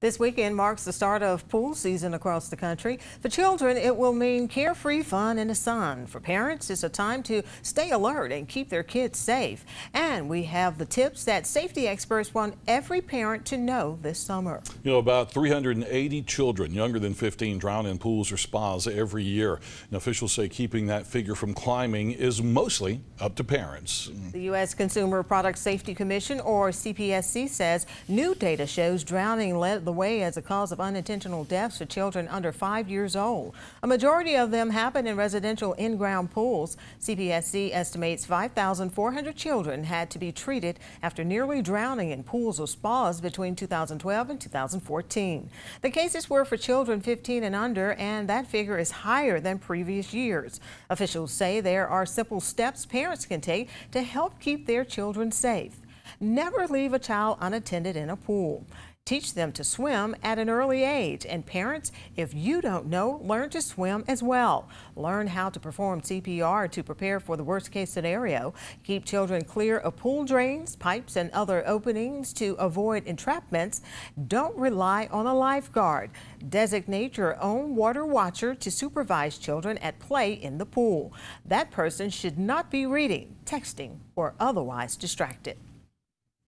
This weekend marks the start of pool season across the country. For children, it will mean carefree fun in the sun. For parents, it's a time to stay alert and keep their kids safe. And we have the tips that safety experts want every parent to know this summer. You know, about 380 children younger than 15 drown in pools or spas every year. And officials say keeping that figure from climbing is mostly up to parents. The U.S. Consumer Product Safety Commission, or CPSC, says new data shows drowning led the way as a cause of unintentional deaths to children under five years old. A majority of them happen in residential in-ground pools. CPSC estimates 5,400 children had to be treated after nearly drowning in pools or spas between 2012 and 2014. The cases were for children 15 and under, and that figure is higher than previous years. Officials say there are simple steps parents can take to help keep their children safe. Never leave a child unattended in a pool. Teach them to swim at an early age. And parents, if you don't know, learn to swim as well. Learn how to perform CPR to prepare for the worst case scenario. Keep children clear of pool drains, pipes, and other openings to avoid entrapments. Don't rely on a lifeguard. Designate your own water watcher to supervise children at play in the pool. That person should not be reading, texting, or otherwise distracted.